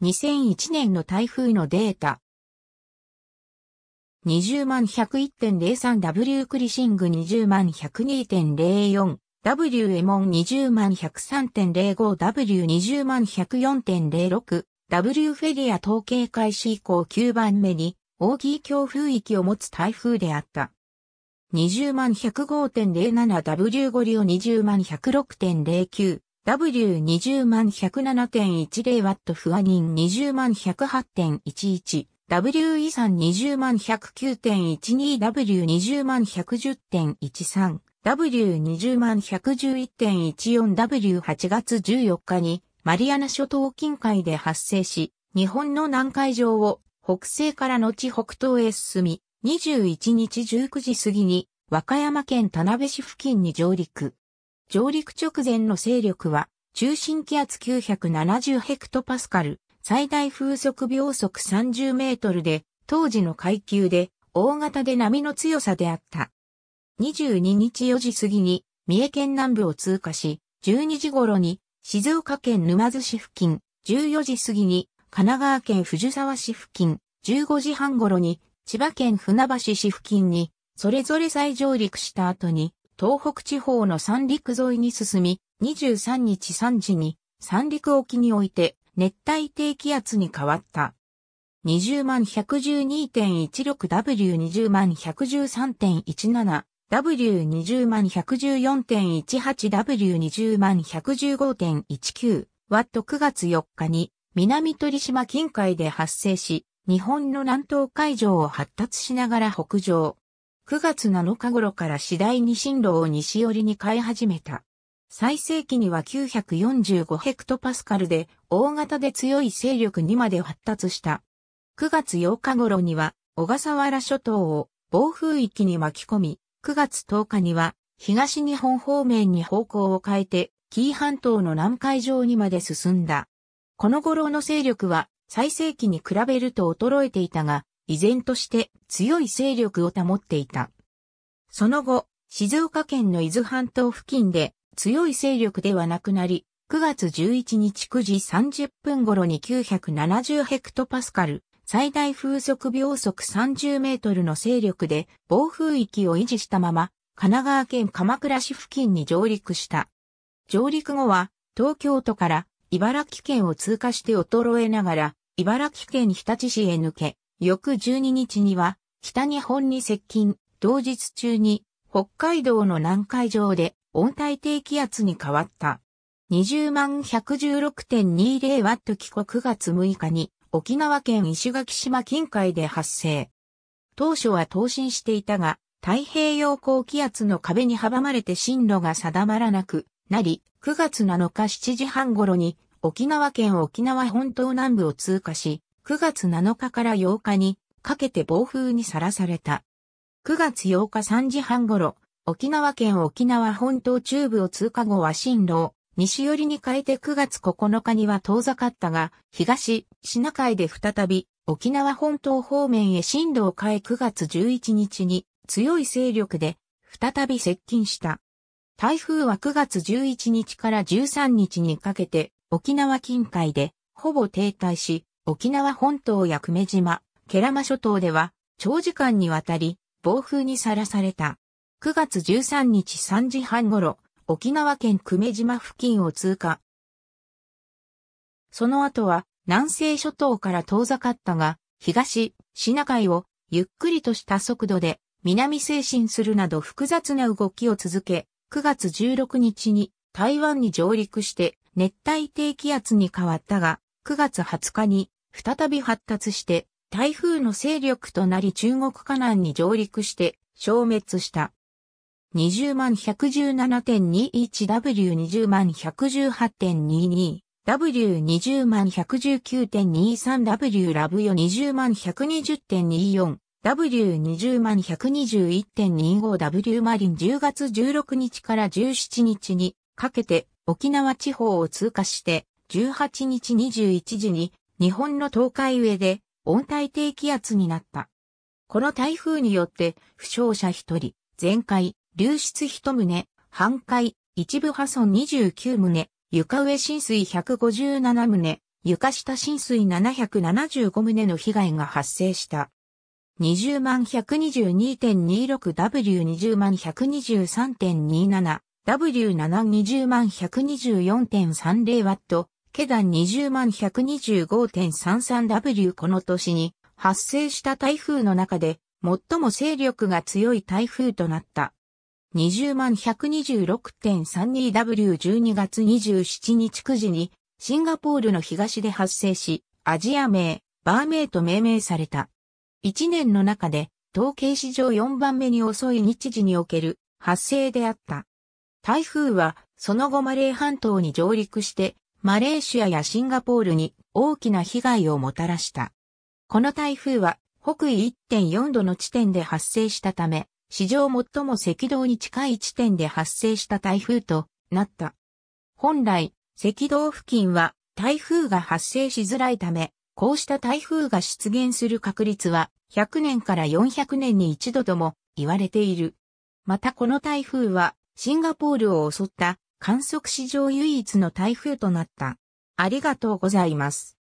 2001年の台風のデータ。20万 101.03W クリシング20万 102.04W エモン20万 103.05W20 万 104.06W フェリア統計開始以降9番目に大きい強風域を持つ台風であった。20万 105.07W ゴリオ20万106.09 W20 万 107.10W フアニン20万108.11。W 遺産20万 109.12W20 万110.13。W20 万 111.14W8 月14日にマリアナ諸島近海で発生し、日本の南海上を北西から後北東へ進み、21日19時過ぎに和歌山県田辺市付近に上陸。上陸直前の勢力は、中心気圧970ヘクトパスカル、最大風速秒速30メートルで、当時の階級で、大型で波の強さであった。22日4時過ぎに、三重県南部を通過し、12時頃に、静岡県沼津市付近、14時過ぎに、神奈川県藤沢市付近、15時半頃に、千葉県船橋市付近に、それぞれ再上陸した後に、東北地方の三陸沿いに進み、23日3時に三陸沖において熱帯低気圧に変わった。20万 112.16W20 万113.17 W20 万 114.18W20 万115.19 w ッ9月4日に南鳥島近海で発生し、日本の南東海上を発達しながら北上。9月7日頃から次第に進路を西寄りに変え始めた。最盛期には945ヘクトパスカルで大型で強い勢力にまで発達した。9月8日頃には小笠原諸島を暴風域に巻き込み、9月10日には東日本方面に方向を変えて紀伊半島の南海上にまで進んだ。この頃の勢力は最盛期に比べると衰えていたが、依然として強い勢力を保っていた。その後、静岡県の伊豆半島付近で強い勢力ではなくなり、9月11日9時30分頃に970ヘクトパスカル、最大風速秒速30メートルの勢力で暴風域を維持したまま、神奈川県鎌倉市付近に上陸した。上陸後は、東京都から茨城県を通過して衰えながら、茨城県日立市へ抜け、翌12日には、北日本に接近、同日中に、北海道の南海上で温帯低気圧に変わった。20万1 1 6 2 0ト帰国9月6日に沖縄県石垣島近海で発生。当初は投信していたが、太平洋高気圧の壁に阻まれて進路が定まらなくなり、9月7日7時半頃に沖縄県沖縄本島南部を通過し、9月7日から8日にかけて暴風にさらされた。9月8日3時半頃、沖縄県沖縄本島中部を通過後は進路を西寄りに変えて9月9日には遠ざかったが、東、シナ海で再び沖縄本島方面へ進路を変え9月11日に強い勢力で再び接近した。台風は9月11日から13日にかけて沖縄近海でほぼ停滞し、沖縄本島や久米島、ケラマ諸島では、長時間にわたり、暴風にさらされた。9月13日3時半頃、沖縄県久米島付近を通過。その後は、南西諸島から遠ざかったが、東、シナ海を、ゆっくりとした速度で、南精神するなど複雑な動きを続け、9月16日に台湾に上陸して熱帯低気圧に変わったが、9月20日に再び発達して、台風の勢力となり中国河南に上陸して消滅した。20万 117.21W20 万 118.22W20 万 119.23W ラブよ20万 120.24W20 万 121.25W マリン10月16日から17日にかけて沖縄地方を通過して18日21時に日本の東海上で温帯低気圧になった。この台風によって、負傷者1人、全壊、流出1棟、半壊、一部破損29棟、床上浸水157棟、床下浸水775棟の被害が発生した。20万 122.26W20 万 123.27W720 万 124.30W ケダン20万 125.33W この年に発生した台風の中で最も勢力が強い台風となった。20万 126.32W12 月27日9時にシンガポールの東で発生し、アジア名、バー名と命名された。1年の中で統計史上4番目に遅い日時における発生であった。台風はその後マレー半島に上陸してマレーシアやシンガポールに大きな被害をもたらした。この台風は北緯1.4度の地点で発生したため、史上最も赤道に近い地点で発生した台風となった。本来、赤道付近は台風が発生しづらいため、こうした台風が出現する確率は100年から400年に一度とも言われている。またこの台風はシンガポールを襲った観測史上唯一の台風となった。ありがとうございます。